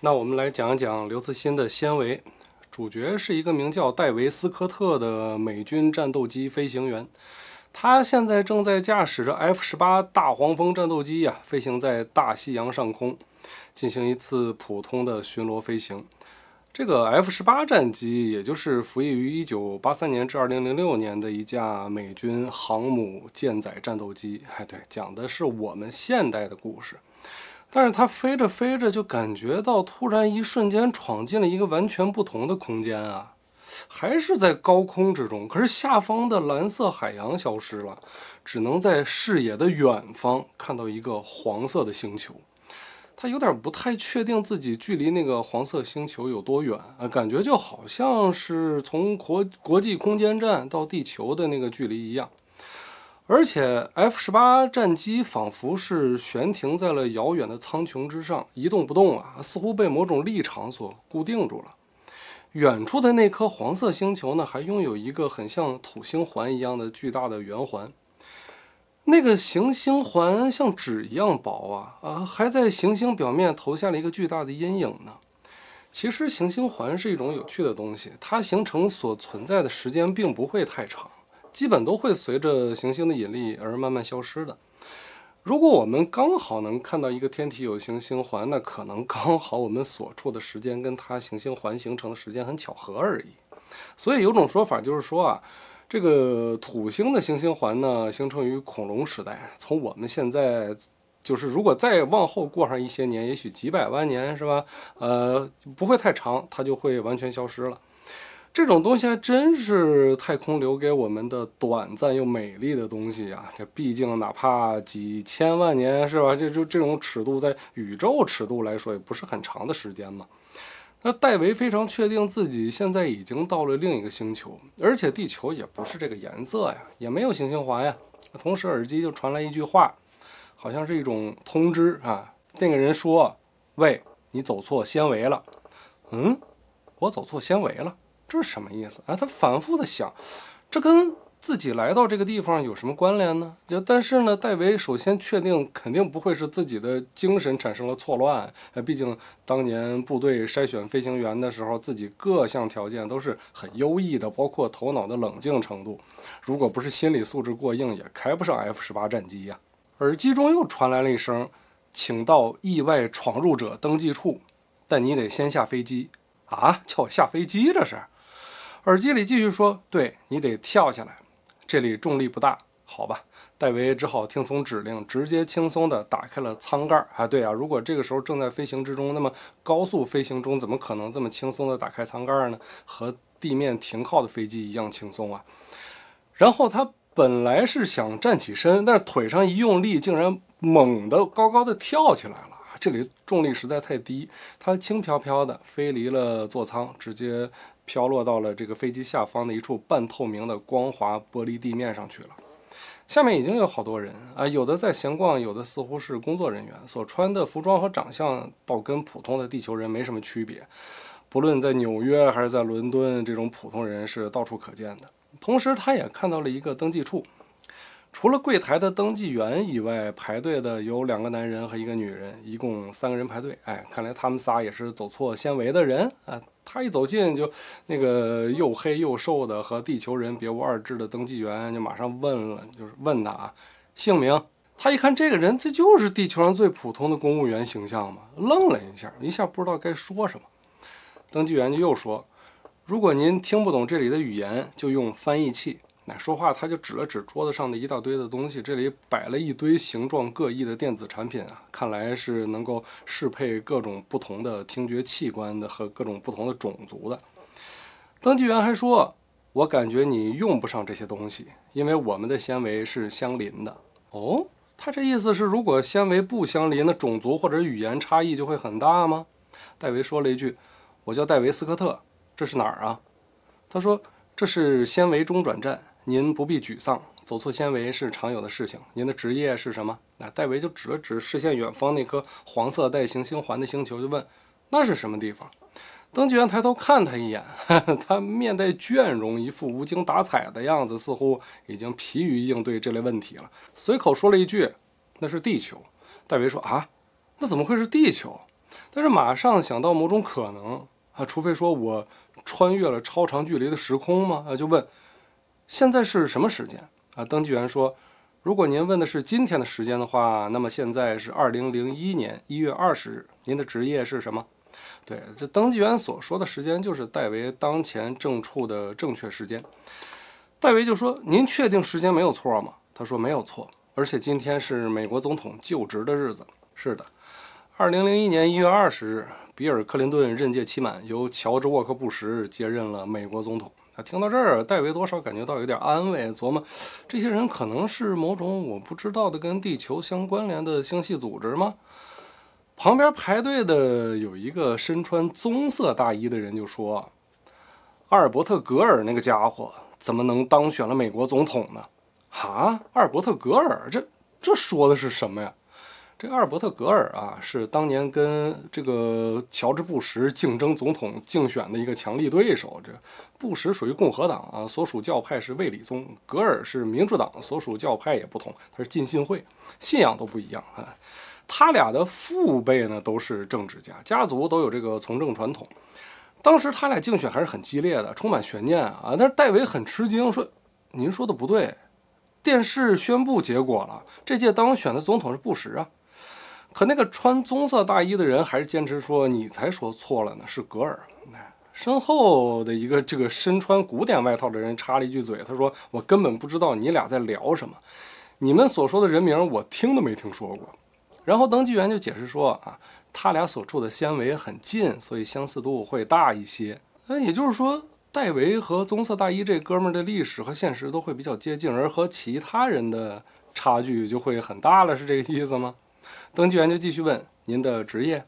那我们来讲一讲刘慈欣的《纤维》，主角是一个名叫戴维斯科特的美军战斗机飞行员，他现在正在驾驶着 F 十八大黄蜂战斗机呀，飞行在大西洋上空，进行一次普通的巡逻飞行。这个 F 十八战机，也就是服役于1983年至2006年的一架美军航母舰载战斗机。哎，对，讲的是我们现代的故事。但是他飞着飞着就感觉到，突然一瞬间闯进了一个完全不同的空间啊！还是在高空之中，可是下方的蓝色海洋消失了，只能在视野的远方看到一个黄色的星球。他有点不太确定自己距离那个黄色星球有多远啊，感觉就好像是从国国际空间站到地球的那个距离一样。而且 F 十八战机仿佛是悬停在了遥远的苍穹之上，一动不动啊，似乎被某种力场所固定住了。远处的那颗黄色星球呢，还拥有一个很像土星环一样的巨大的圆环。那个行星环像纸一样薄啊啊，还在行星表面投下了一个巨大的阴影呢。其实行星环是一种有趣的东西，它形成所存在的时间并不会太长。基本都会随着行星的引力而慢慢消失的。如果我们刚好能看到一个天体有行星环，那可能刚好我们所处的时间跟它行星环形成的时间很巧合而已。所以有种说法就是说啊，这个土星的行星环呢形成于恐龙时代，从我们现在就是如果再往后过上一些年，也许几百万年是吧？呃，不会太长，它就会完全消失了。这种东西还真是太空留给我们的短暂又美丽的东西啊！这毕竟哪怕几千万年，是吧？这就这种尺度，在宇宙尺度来说，也不是很长的时间嘛。那戴维非常确定自己现在已经到了另一个星球，而且地球也不是这个颜色呀，也没有行星环呀。同时，耳机就传来一句话，好像是一种通知啊。那个人说：“喂，你走错纤维了。”嗯，我走错纤维了。这是什么意思？啊？他反复的想，这跟自己来到这个地方有什么关联呢？就但是呢，戴维首先确定，肯定不会是自己的精神产生了错乱。毕竟当年部队筛选飞行员的时候，自己各项条件都是很优异的，包括头脑的冷静程度。如果不是心理素质过硬，也开不上 F 十八战机呀。耳机中又传来了一声：“请到意外闯入者登记处，但你得先下飞机。”啊，叫我下飞机，这是？耳机里继续说：“对你得跳下来，这里重力不大，好吧？”戴维只好听从指令，直接轻松地打开了舱盖。啊，对啊，如果这个时候正在飞行之中，那么高速飞行中怎么可能这么轻松地打开舱盖呢？和地面停靠的飞机一样轻松啊！然后他本来是想站起身，但是腿上一用力，竟然猛地高高的跳起来了。这里重力实在太低，他轻飘飘的飞离了座舱，直接。飘落到了这个飞机下方的一处半透明的光滑玻璃地面上去了。下面已经有好多人啊，有的在闲逛，有的似乎是工作人员，所穿的服装和长相倒跟普通的地球人没什么区别。不论在纽约还是在伦敦，这种普通人是到处可见的。同时，他也看到了一个登记处，除了柜台的登记员以外，排队的有两个男人和一个女人，一共三个人排队。哎，看来他们仨也是走错纤维的人啊。他一走近，就那个又黑又瘦的和地球人别无二致的登记员就马上问了，就是问他啊姓名。他一看这个人，这就是地球上最普通的公务员形象嘛，愣了一下，一下不知道该说什么。登记员就又说：“如果您听不懂这里的语言，就用翻译器。”说话，他就指了指桌子上的一大堆的东西。这里摆了一堆形状各异的电子产品啊，看来是能够适配各种不同的听觉器官的和各种不同的种族的。登记员还说：“我感觉你用不上这些东西，因为我们的纤维是相邻的。”哦，他这意思是，如果纤维不相邻，那种族或者语言差异就会很大吗？戴维说了一句：“我叫戴维斯科特，这是哪儿啊？”他说：“这是纤维中转站。”您不必沮丧，走错纤维是常有的事情。您的职业是什么？那戴维就指了指视线远方那颗黄色带行星环的星球，就问：“那是什么地方？”登记员抬头看他一眼，他面带倦容，一副无精打采的样子，似乎已经疲于应对这类问题了。随口说了一句：“那是地球。”戴维说：“啊，那怎么会是地球？”但是马上想到某种可能啊，除非说我穿越了超长距离的时空吗？啊，就问。现在是什么时间啊？登记员说：“如果您问的是今天的时间的话，那么现在是二零零一年一月二十日。您的职业是什么？”对，这登记员所说的时间就是戴维当前正处的正确时间。戴维就说：“您确定时间没有错吗？”他说：“没有错，而且今天是美国总统就职的日子。”是的，二零零一年一月二十日，比尔·克林顿任届期满，由乔治·沃克·布什接任了美国总统。听到这儿，戴维多少感觉到有点安慰，琢磨，这些人可能是某种我不知道的跟地球相关联的星系组织吗？旁边排队的有一个身穿棕色大衣的人就说：“阿尔伯特·格尔那个家伙怎么能当选了美国总统呢？”哈，阿尔伯特·格尔，这这说的是什么呀？这阿尔伯特·格尔啊，是当年跟这个乔治·布什竞争总统竞选的一个强力对手。这布什属于共和党啊，所属教派是卫理宗；格尔是民主党，所属教派也不同，他是浸信会，信仰都不一样啊。他俩的父辈呢都是政治家，家族都有这个从政传统。当时他俩竞选还是很激烈的，充满悬念啊。但是戴维很吃惊，说：“您说的不对，电视宣布结果了，这届当选的总统是布什啊。”可那个穿棕色大衣的人还是坚持说：“你才说错了呢。”是格尔身后的一个这个身穿古典外套的人插了一句嘴，他说：“我根本不知道你俩在聊什么，你们所说的人名我听都没听说过。”然后登记员就解释说：“啊，他俩所处的纤维很近，所以相似度会大一些。那也就是说，戴维和棕色大衣这哥们的历史和现实都会比较接近，而和其他人的差距就会很大了，是这个意思吗？”登记员就继续问：“您的职业？”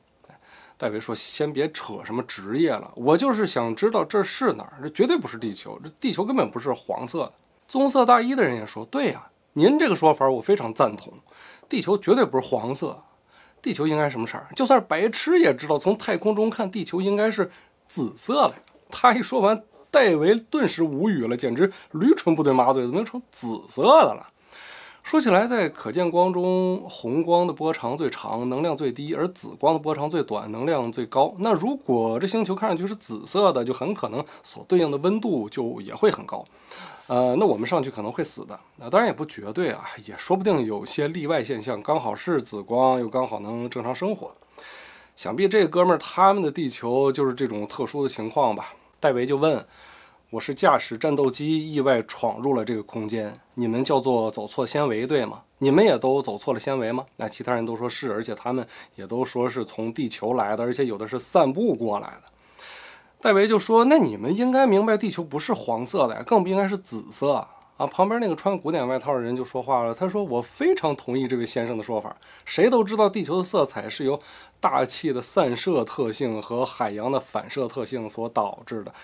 戴维说：“先别扯什么职业了，我就是想知道这是哪儿。这绝对不是地球，这地球根本不是黄色的。”棕色大衣的人也说：“对呀，您这个说法我非常赞同。地球绝对不是黄色，地球应该什么色？就算是白痴也知道，从太空中看地球应该是紫色的。”他一说完，戴维顿时无语了，简直驴唇不对马嘴，怎么成紫色的了？说起来，在可见光中，红光的波长最长，能量最低；而紫光的波长最短，能量最高。那如果这星球看上去是紫色的，就很可能所对应的温度就也会很高。呃，那我们上去可能会死的。那当然也不绝对啊，也说不定有些例外现象，刚好是紫光，又刚好能正常生活。想必这哥们儿他们的地球就是这种特殊的情况吧？戴维就问。我是驾驶战斗机意外闯入了这个空间，你们叫做走错纤维对吗？你们也都走错了纤维吗？那其他人都说是，而且他们也都说是从地球来的，而且有的是散步过来的。戴维就说：“那你们应该明白，地球不是黄色的，更不应该是紫色啊！”旁边那个穿古典外套的人就说话了，他说：“我非常同意这位先生的说法。谁都知道，地球的色彩是由大气的散射特性和海洋的反射特性所导致的。”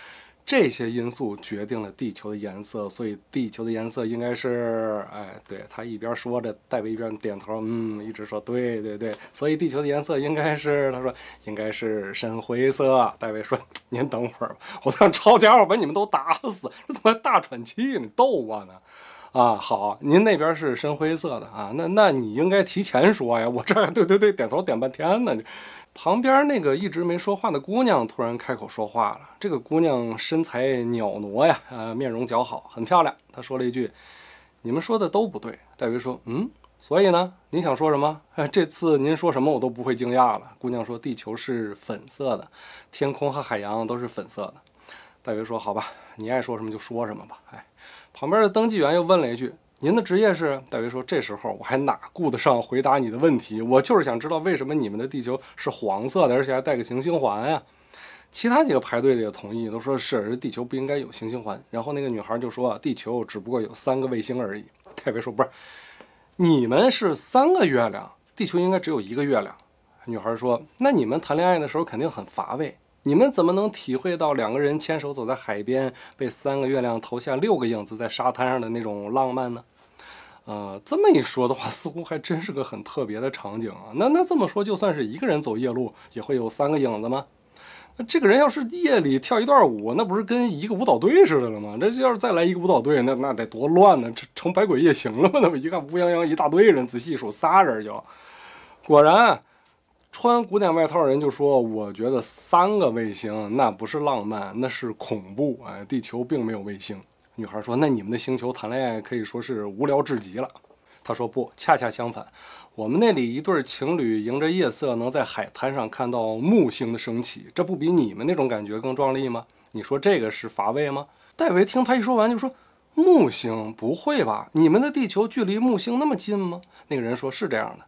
这些因素决定了地球的颜色，所以地球的颜色应该是……哎，对他一边说着，戴维一边点头，嗯，一直说对对对，所以地球的颜色应该是……他说应该是深灰色。戴维说：“ 您等会儿吧，我操，抄家伙把你们都打死这怎么还大喘气呢？逗我呢？”啊，好，您那边是深灰色的啊，那那你应该提前说呀，我这儿 对对对，点头点半天呢。旁边那个一直没说话的姑娘突然开口说话了，这个姑娘身材袅娜呀，呃，面容姣好，很漂亮。她说了一句：“你们说的都不对。”戴维说：“嗯，所以呢，你想说什么？这次您说什么我都不会惊讶了。”姑娘说：“地球是粉色的，天空和海洋都是粉色的。”戴维说：“好吧，你爱说什么就说什么吧。”哎。旁边的登记员又问了一句：“您的职业是？”戴维说：“这时候我还哪顾得上回答你的问题？我就是想知道为什么你们的地球是黄色的，而且还带个行星环呀？”其他几个排队的也同意，都说：“是，地球不应该有行星环。”然后那个女孩就说：“地球只不过有三个卫星而已。”戴维说：“不是，你们是三个月亮，地球应该只有一个月亮。”女孩说：“那你们谈恋爱的时候肯定很乏味。”你们怎么能体会到两个人牵手走在海边，被三个月亮投下六个影子在沙滩上的那种浪漫呢？呃，这么一说的话，似乎还真是个很特别的场景啊。那那这么说，就算是一个人走夜路，也会有三个影子吗？那这个人要是夜里跳一段舞，那不是跟一个舞蹈队似的了吗？这要是再来一个舞蹈队，那那得多乱呢？这成百鬼夜行了吗？那么一看乌泱泱一大堆人，仔细数仨人就果然。穿古典外套的人就说：“我觉得三个卫星那不是浪漫，那是恐怖。”哎，地球并没有卫星。女孩说：“那你们的星球谈恋爱可以说是无聊至极了。”他说：“不，恰恰相反，我们那里一对情侣迎着夜色，能在海滩上看到木星的升起，这不比你们那种感觉更壮丽吗？你说这个是乏味吗？”戴维听他一说完就说：“木星不会吧？你们的地球距离木星那么近吗？”那个人说是这样的。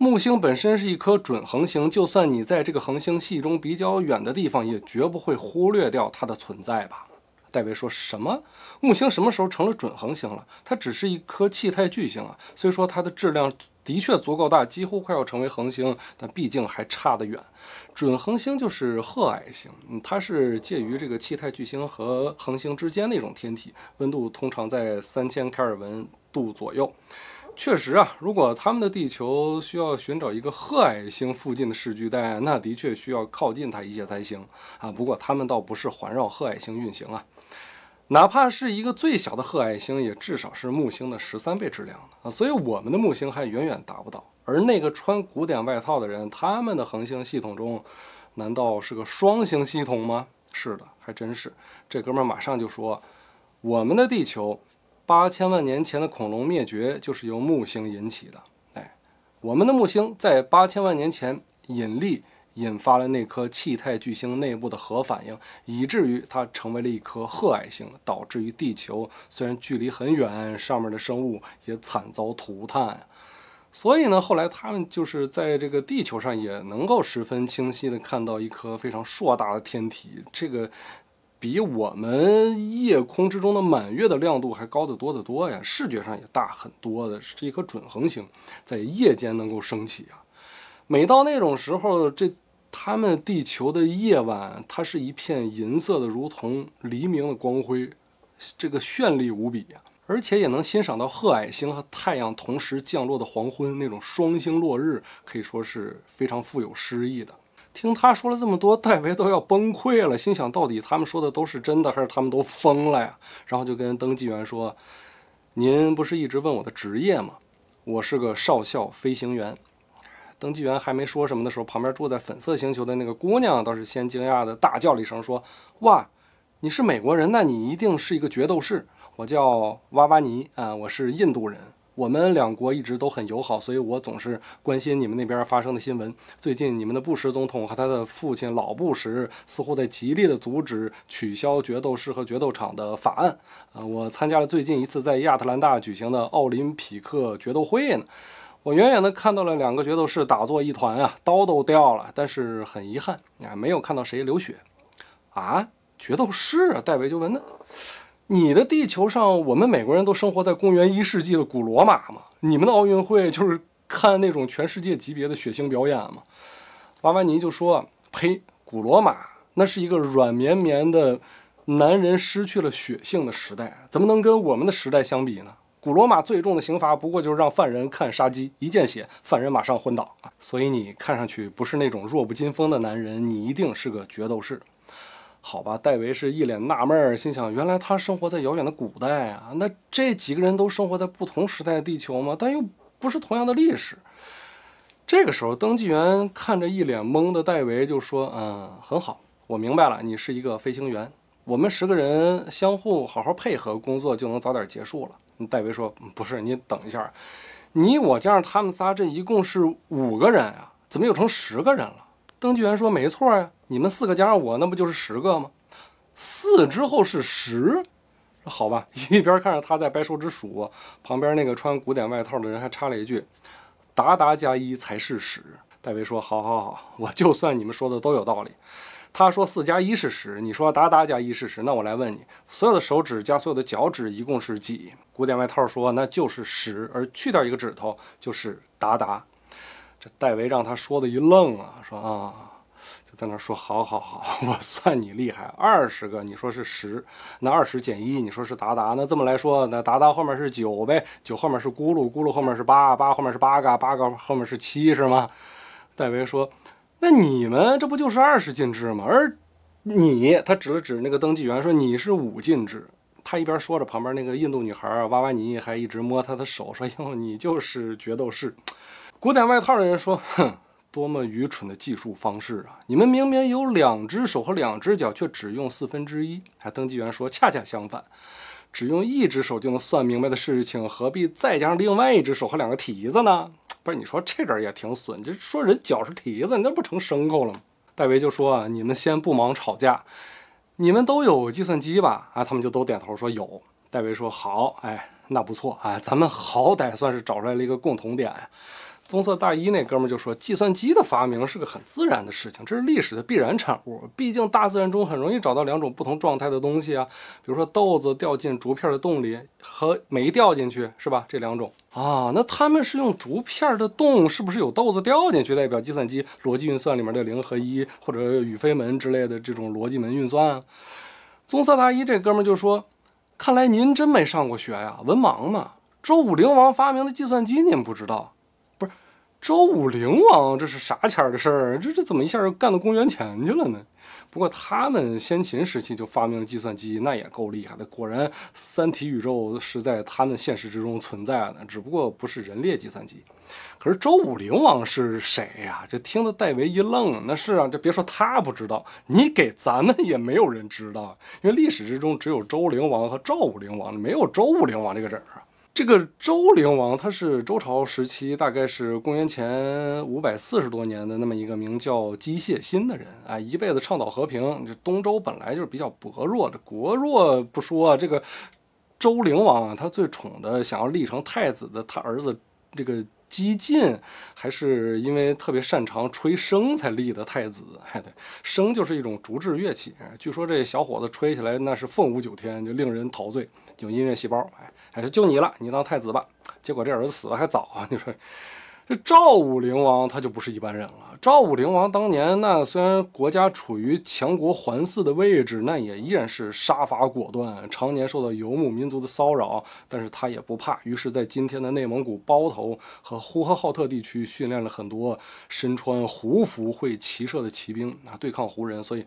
木星本身是一颗准恒星，就算你在这个恒星系中比较远的地方，也绝不会忽略掉它的存在吧？戴维说：“什么？木星什么时候成了准恒星了？它只是一颗气态巨星啊。虽说它的质量的确足够大，几乎快要成为恒星，但毕竟还差得远。准恒星就是褐矮星，它是介于这个气态巨星和恒星之间的一种天体，温度通常在三千开尔文度左右。”确实啊，如果他们的地球需要寻找一个褐矮星附近的视居带，那的确需要靠近它一些才行啊。不过他们倒不是环绕褐矮星运行啊，哪怕是一个最小的褐矮星，也至少是木星的十三倍质量啊，所以我们的木星还远远达不到。而那个穿古典外套的人，他们的恒星系统中，难道是个双星系统吗？是的，还真是。这哥们儿马上就说，我们的地球。八千万年前的恐龙灭绝就是由木星引起的。哎，我们的木星在八千万年前引力引发了那颗气态巨星内部的核反应，以至于它成为了一颗褐矮星，导致于地球虽然距离很远，上面的生物也惨遭涂炭。所以呢，后来他们就是在这个地球上也能够十分清晰的看到一颗非常硕大的天体。这个。比我们夜空之中的满月的亮度还高得多得多呀，视觉上也大很多的是一颗准恒星，在夜间能够升起啊。每到那种时候，这他们地球的夜晚，它是一片银色的，如同黎明的光辉，这个绚丽无比呀。而且也能欣赏到褐矮星和太阳同时降落的黄昏，那种双星落日，可以说是非常富有诗意的。听他说了这么多，戴维都要崩溃了，心想到底他们说的都是真的，还是他们都疯了呀？然后就跟登记员说：“您不是一直问我的职业吗？我是个少校飞行员。”登记员还没说什么的时候，旁边坐在粉色星球的那个姑娘倒是先惊讶的大叫了一声，说：“哇，你是美国人？那你一定是一个决斗士！我叫瓦瓦尼啊，我是印度人。”我们两国一直都很友好，所以我总是关心你们那边发生的新闻。最近，你们的布什总统和他的父亲老布什似乎在极力地阻止取消决斗士和决斗场的法案。呃，我参加了最近一次在亚特兰大举行的奥林匹克决斗会呢。我远远地看到了两个决斗士打作一团啊，刀都掉了，但是很遗憾啊，没有看到谁流血。啊，决斗士啊，戴维·就问那。你的地球上，我们美国人都生活在公元一世纪的古罗马吗？你们的奥运会就是看那种全世界级别的血腥表演吗？瓦瓦尼就说：“呸！古罗马那是一个软绵绵的男人失去了血性的时代，怎么能跟我们的时代相比呢？古罗马最重的刑罚不过就是让犯人看杀鸡，一见血，犯人马上昏倒。所以你看上去不是那种弱不禁风的男人，你一定是个决斗士。”好吧，戴维是一脸纳闷儿，心想：原来他生活在遥远的古代啊。那这几个人都生活在不同时代的地球吗？但又不是同样的历史。这个时候，登记员看着一脸懵的戴维就说：“嗯，很好，我明白了，你是一个飞行员。我们十个人相互好好配合工作，就能早点结束了。”戴维说：“不是，你等一下，你我加上他们仨，这一共是五个人啊，怎么又成十个人了？”登记员说：“没错呀。”你们四个加上我，那不就是十个吗？四之后是十，好吧。一边看着他在掰手指数，旁边那个穿古典外套的人还插了一句：“达达加一才是十。”戴维说：“好好好，我就算你们说的都有道理。”他说：“四加一是十，你说达达加一是十，那我来问你，所有的手指加所有的脚趾一共是几？”古典外套说：“那就是十，而去掉一个指头就是达达。”这戴维让他说的一愣啊，说啊。在那说，好好好，我算你厉害。二十个，你说是十，那二十减一，你说是达达，那这么来说，那达达后面是九呗，九后面是咕噜，咕噜后面是八，八后面是八个，八个后面是七，是吗？戴维说，那你们这不就是二十进制吗？而你，他指了指那个登记员，说你是五进制。他一边说着，旁边那个印度女孩瓦瓦尼还一直摸他的手，说哟，你就是决斗士。古典外套的人说，哼。多么愚蠢的计数方式啊！你们明明有两只手和两只脚，却只用四分之一。还登记员说，恰恰相反，只用一只手就能算明白的事情，何必再加上另外一只手和两个蹄子呢？不是，你说这人也挺损，这说人脚是蹄子，那不成牲口了吗？戴维就说：“你们先不忙吵架，你们都有计算机吧？”啊，他们就都点头说有。戴维说：“好，哎，那不错，哎，咱们好歹算是找出来了一个共同点。”棕色大衣那哥们就说：“计算机的发明是个很自然的事情，这是历史的必然产物。毕竟大自然中很容易找到两种不同状态的东西啊，比如说豆子掉进竹片的洞里和没掉进去，是吧？这两种啊，那他们是用竹片的洞，是不是有豆子掉进去代表计算机逻辑运算里面的零和一，或者与非门之类的这种逻辑门运算？”棕色大衣这哥们就说：“看来您真没上过学呀，文盲嘛。周武灵王发明的计算机您不知道。”周武灵王这是啥前的事儿？这这怎么一下就干到公元前去了呢？不过他们先秦时期就发明了计算机，那也够厉害的。果然，三体宇宙是在他们现实之中存在的，只不过不是人类计算机。可是周武灵王是谁呀？这听得戴维一愣。那是啊，这别说他不知道，你给咱们也没有人知道，因为历史之中只有周灵王和赵武灵王，没有周武灵王这个人啊。这个周灵王，他是周朝时期，大概是公元前五百四十多年的那么一个名叫姬械心的人啊，一辈子倡导和平。这东周本来就是比较薄弱，的，国弱不说，这个周灵王他最宠的，想要立成太子的他儿子，这个。激进，还是因为特别擅长吹笙才立的太子？哎，对，笙就是一种竹制乐器，据说这小伙子吹起来那是凤舞九天，就令人陶醉，有音乐细胞。哎，还是就你了，你当太子吧。结果这儿子死的还早啊，你说。这赵武灵王他就不是一般人了。赵武灵王当年那虽然国家处于强国环伺的位置，那也依然是杀伐果断，常年受到游牧民族的骚扰，但是他也不怕。于是，在今天的内蒙古包头和呼和浩特地区训练了很多身穿胡服会骑射的骑兵，啊，对抗胡人。所以。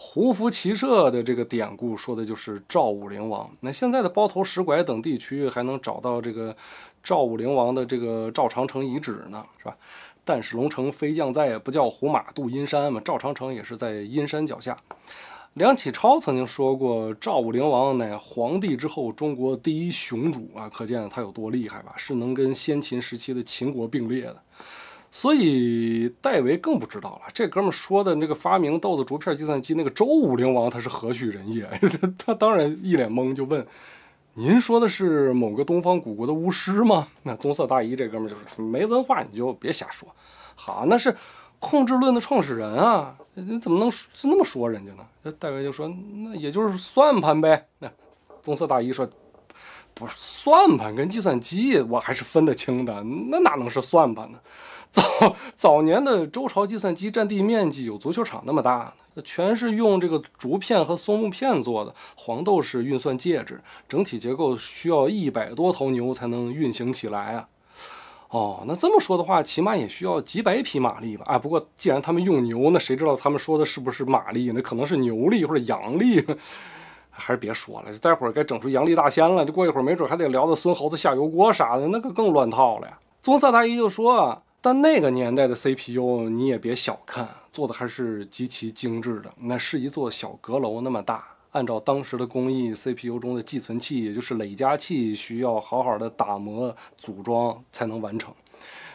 胡服骑射的这个典故，说的就是赵武灵王。那现在的包头、石拐等地区，还能找到这个赵武灵王的这个赵长城遗址呢，是吧？但使龙城飞将在，不叫胡马度阴山嘛。赵长城也是在阴山脚下。梁启超曾经说过：“赵武灵王乃皇帝之后，中国第一雄主啊！”可见他有多厉害吧？是能跟先秦时期的秦国并列的。所以戴维更不知道了，这哥们说的那个发明豆子竹片计算机那个周武灵王他是何许人也？他当然一脸懵，就问：“您说的是某个东方古国的巫师吗？” 那棕色大衣这哥们就是没文化，你就别瞎说。好，那是控制论的创始人啊，你怎么能就那么说人家呢？戴维就说：“那也就是算盘呗。”那棕色大衣说。不是算盘跟计算机，我还是分得清的。那哪能是算盘呢？早早年的周朝计算机占地面积有足球场那么大，全是用这个竹片和松木片做的黄豆式运算介质，整体结构需要一百多头牛才能运行起来啊！哦，那这么说的话，起码也需要几百匹马力吧？啊，不过既然他们用牛，那谁知道他们说的是不是马力？那可能是牛力或者羊力。还是别说了，待会儿该整出杨丽大仙了。就过一会儿，没准还得聊到孙猴子下油锅啥的，那可更乱套了呀。棕色大衣就说：“但那个年代的 CPU，你也别小看，做的还是极其精致的。那是一座小阁楼那么大，按照当时的工艺，CPU 中的寄存器也就是累加器，需要好好的打磨组装才能完成。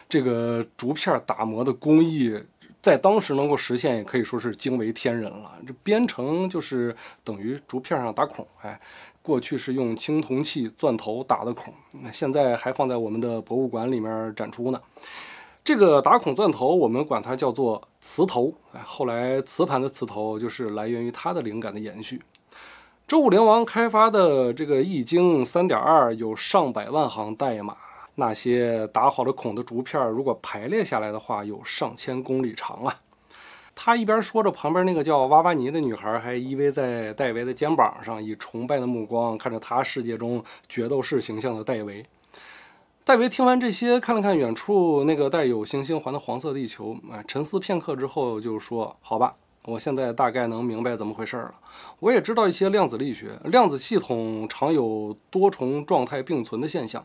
这个竹片打磨的工艺。”在当时能够实现，也可以说是惊为天人了。这编程就是等于竹片上打孔，哎，过去是用青铜器钻头打的孔，那现在还放在我们的博物馆里面展出呢。这个打孔钻头，我们管它叫做磁头，哎，后来磁盘的磁头就是来源于它的灵感的延续。周武灵王开发的这个《易经》三点二有上百万行代码。那些打好了孔的竹片，如果排列下来的话，有上千公里长啊！他一边说着，旁边那个叫娃娃尼的女孩还依偎在戴维的肩膀上，以崇拜的目光看着他世界中决斗士形象的戴维。戴维听完这些，看了看远处那个带有行星环的黄色地球，沉思片刻之后就说：“好吧，我现在大概能明白怎么回事了。我也知道一些量子力学，量子系统常有多重状态并存的现象。”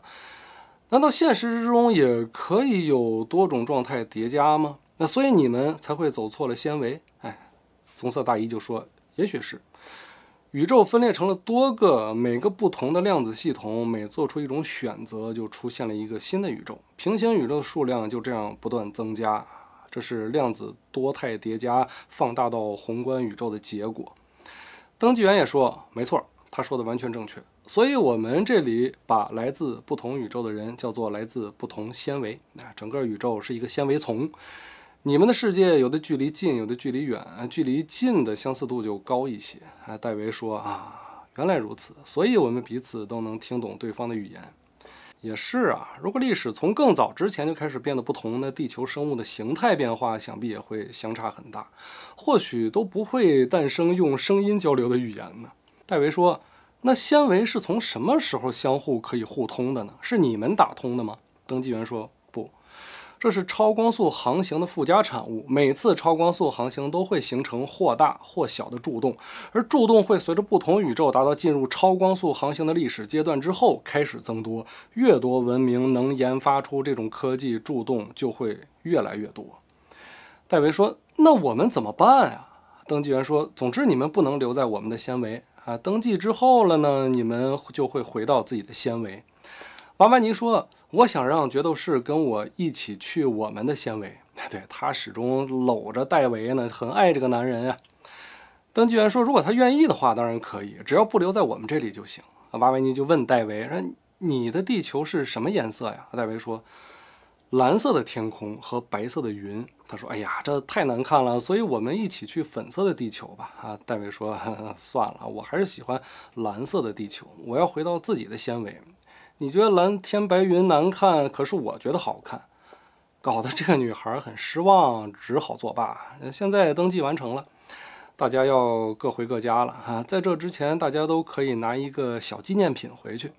难道现实之中也可以有多种状态叠加吗？那所以你们才会走错了纤维。哎，棕色大衣就说：“也许是宇宙分裂成了多个，每个不同的量子系统每做出一种选择就出现了一个新的宇宙，平行宇宙的数量就这样不断增加。这是量子多态叠加放大到宏观宇宙的结果。”登记员也说：“没错，他说的完全正确。”所以，我们这里把来自不同宇宙的人叫做来自不同纤维。那整个宇宙是一个纤维丛。你们的世界有的距离近，有的距离远，距离近的相似度就高一些。啊，戴维说啊，原来如此。所以，我们彼此都能听懂对方的语言。也是啊，如果历史从更早之前就开始变得不同，那地球生物的形态变化想必也会相差很大，或许都不会诞生用声音交流的语言呢。戴维说。那纤维是从什么时候相互可以互通的呢？是你们打通的吗？登记员说不，这是超光速航行的附加产物。每次超光速航行都会形成或大或小的柱洞，而柱洞会随着不同宇宙达到进入超光速航行的历史阶段之后开始增多。越多文明能研发出这种科技，柱洞就会越来越多。戴维说：“那我们怎么办啊？”登记员说：“总之，你们不能留在我们的纤维。”啊，登记之后了呢，你们就会回到自己的纤维。瓦维尼说：“我想让决斗士跟我一起去我们的纤维。”对他始终搂着戴维呢，很爱这个男人呀。登记员说：“如果他愿意的话，当然可以，只要不留在我们这里就行。”啊，瓦维尼就问戴维：“说你的地球是什么颜色呀？”戴维说。蓝色的天空和白色的云，他说：“哎呀，这太难看了。”所以，我们一起去粉色的地球吧。啊，戴维说：“ 算了，我还是喜欢蓝色的地球，我要回到自己的纤维。”你觉得蓝天白云难看，可是我觉得好看，搞得这个女孩很失望，只好作罢。现在登记完成了，大家要各回各家了。啊，在这之前，大家都可以拿一个小纪念品回去。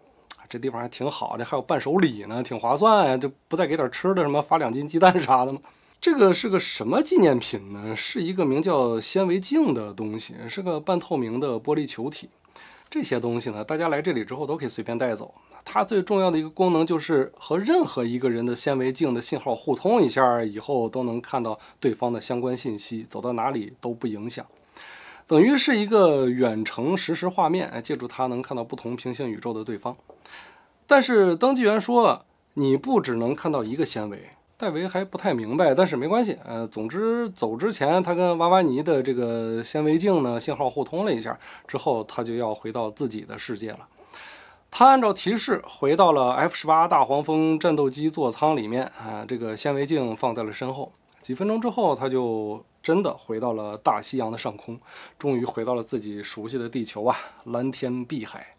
这地方还挺好的，还有伴手礼呢，挺划算呀！就不再给点吃的什么，发两斤鸡蛋啥的吗？这个是个什么纪念品呢？是一个名叫纤维镜的东西，是个半透明的玻璃球体。这些东西呢，大家来这里之后都可以随便带走。它最重要的一个功能就是和任何一个人的纤维镜的信号互通一下，以后都能看到对方的相关信息，走到哪里都不影响。等于是一个远程实时画面，哎，借助它能看到不同平行宇宙的对方。但是登记员说，你不只能看到一个纤维。戴维还不太明白，但是没关系。呃，总之走之前，他跟娃娃尼的这个纤维镜呢信号互通了一下，之后他就要回到自己的世界了。他按照提示回到了 F 十八大黄蜂战斗机座舱里面，啊，这个纤维镜放在了身后。几分钟之后，他就。真的回到了大西洋的上空，终于回到了自己熟悉的地球啊！蓝天碧海。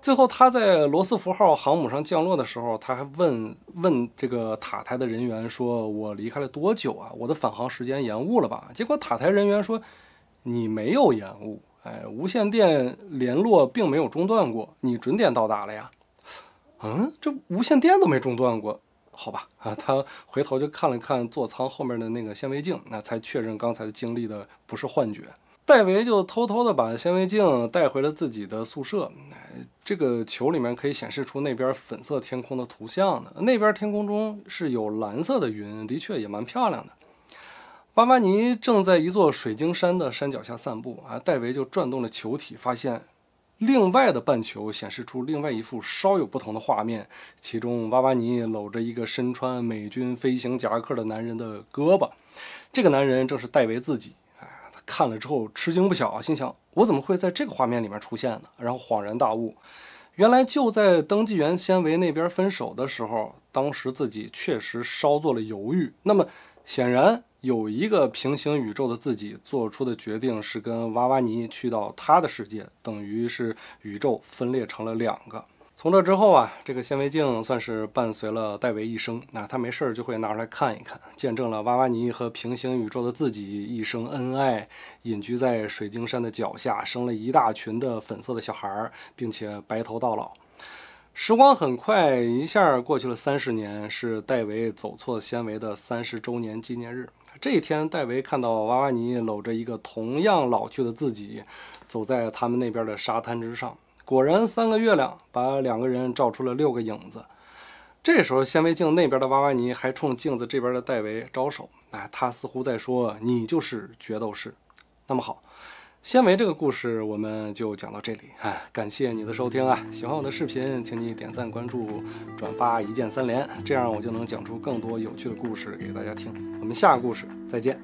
最后他在罗斯福号航母上降落的时候，他还问问这个塔台的人员说：“我离开了多久啊？我的返航时间延误了吧？”结果塔台人员说：“你没有延误，哎，无线电联络并没有中断过，你准点到达了呀。”嗯，这无线电都没中断过。好吧，啊，他回头就看了看座舱后面的那个显微镜，那才确认刚才经历的不是幻觉。戴维就偷偷的把显微镜带回了自己的宿舍。这个球里面可以显示出那边粉色天空的图像的，那边天空中是有蓝色的云，的确也蛮漂亮的。巴巴尼正在一座水晶山的山脚下散步啊，戴维就转动了球体，发现。另外的半球显示出另外一幅稍有不同的画面，其中瓦瓦尼搂着一个身穿美军飞行夹克的男人的胳膊，这个男人正是戴维自己。哎，他看了之后吃惊不小，心想：我怎么会在这个画面里面出现呢？然后恍然大悟，原来就在登记员先维那边分手的时候，当时自己确实稍作了犹豫。那么显然。有一个平行宇宙的自己做出的决定是跟娃娃尼去到他的世界，等于是宇宙分裂成了两个。从这之后啊，这个显微镜算是伴随了戴维一生。那他没事儿就会拿出来看一看，见证了娃娃尼和平行宇宙的自己一生恩爱，隐居在水晶山的脚下，生了一大群的粉色的小孩，并且白头到老。时光很快一下过去了三十年，是戴维走错纤维的三十周年纪念日。这一天，戴维看到娃娃尼搂着一个同样老去的自己，走在他们那边的沙滩之上。果然，三个月亮把两个人照出了六个影子。这时候，纤维镜那边的娃娃尼还冲镜子这边的戴维招手，哎，他似乎在说：“你就是决斗士，那么好。”纤维这个故事我们就讲到这里，哎，感谢你的收听啊！喜欢我的视频，请你点赞、关注、转发，一键三连，这样我就能讲出更多有趣的故事给大家听。我们下个故事再见。